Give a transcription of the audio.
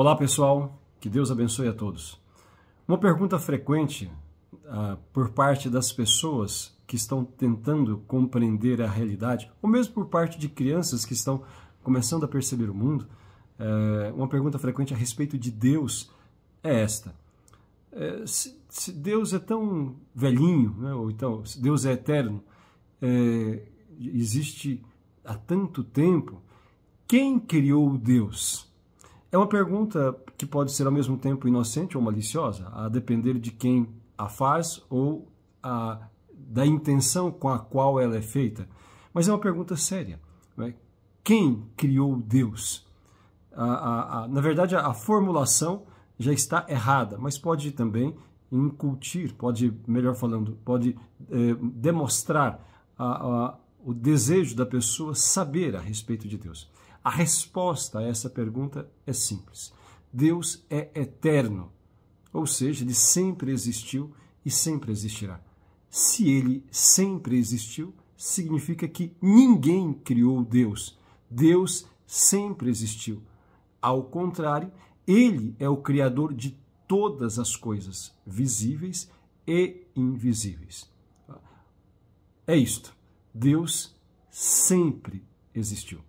Olá pessoal, que Deus abençoe a todos. Uma pergunta frequente uh, por parte das pessoas que estão tentando compreender a realidade, ou mesmo por parte de crianças que estão começando a perceber o mundo, uh, uma pergunta frequente a respeito de Deus é esta. Uh, se, se, Deus é tão velhinho, né, ou então se Deus é eterno, eh, existe há tanto tempo, quem criou Deus? É uma pergunta que pode ser ao mesmo tempo inocente ou maliciosa, a depender de quem a faz ou a, da intenção com a qual ela é feita. Mas é uma pergunta séria. Né? Quem criou Deus? A, a, na verdade, a formulação já está errada, mas pode também incutir, pode, melhor falando, pode eh, demonstrar a, a, o desejo da pessoa saber a respeito de Deus. A resposta a essa pergunta é simples. Deus é eterno, ou seja, ele sempre existiu e sempre existirá. Se ele sempre existiu, significa que ninguém criou Deus. Deus sempre existiu. Ao contrário, ele é o criador de todas as coisas visíveis e invisíveis. É isto. Deus sempre existiu.